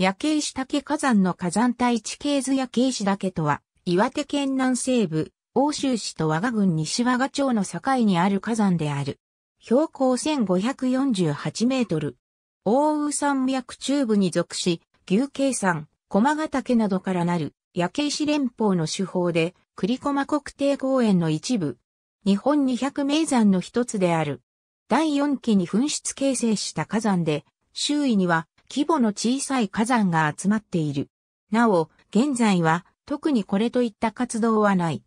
夜景石岳火山の火山帯地形図夜景石岳とは、岩手県南西部、欧州市と我が郡西和賀町の境にある火山である。標高1548メートル。大宇山脈中部に属し、牛渓山、駒ヶ岳などからなる、夜景石連邦の手法で、栗駒国定公園の一部。日本200名山の一つである。第4期に噴出形成した火山で、周囲には規模の小さい火山が集まっている。なお、現在は特にこれといった活動はない。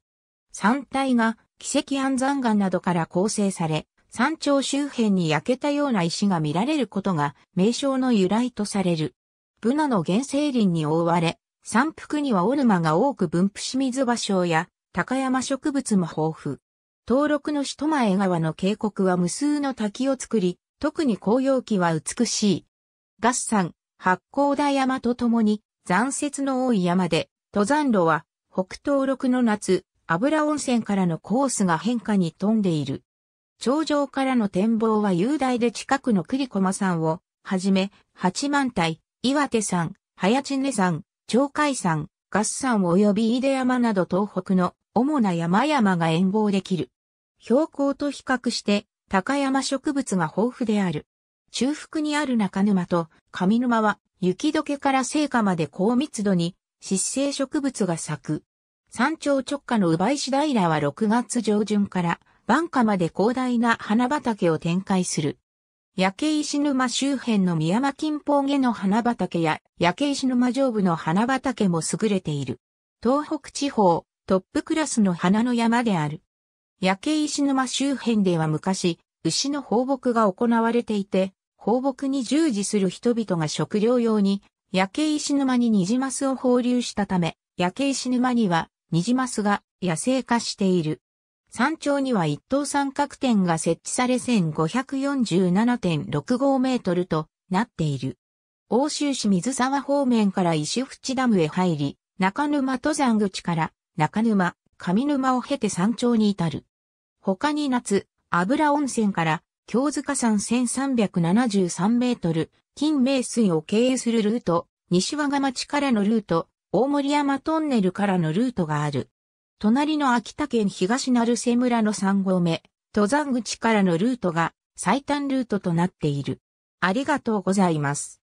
山体が奇跡安山岩などから構成され、山頂周辺に焼けたような石が見られることが名称の由来とされる。ブナの原生林に覆われ、山腹にはオルマが多く分布し水芭蕉や高山植物も豊富。登録の首都前川の渓谷は無数の滝を作り、特に紅葉期は美しい。合山、八甲田山とともに残雪の多い山で、登山路は北東六の夏、油温泉からのコースが変化に富んでいる。頂上からの展望は雄大で近くの栗駒山をはじめ、八幡平、岩手山、早知根山、鳥海山、合山及び飯出山など東北の主な山々が遠望できる。標高と比較して高山植物が豊富である。中腹にある中沼と上沼は雪解けから聖火まで高密度に湿生植物が咲く。山頂直下の奪石平は6月上旬から晩夏まで広大な花畑を展開する。焼け石沼周辺の宮間近方下の花畑や焼け石沼上部の花畑も優れている。東北地方トップクラスの花の山である。焼け石沼周辺では昔、牛の放牧が行われていて、放牧に従事する人々が食料用に、焼け石沼にニジマスを放流したため、焼け石沼にはニジマスが野生化している。山頂には一等三角点が設置され1547.65メートルとなっている。欧州市水沢方面から石淵ダムへ入り、中沼登山口から中沼、上沼を経て山頂に至る。他に夏、油温泉から京塚山1373メートル、金名水を経由するルート、西和賀町からのルート、大森山トンネルからのルートがある。隣の秋田県東成瀬村の3合目、登山口からのルートが最短ルートとなっている。ありがとうございます。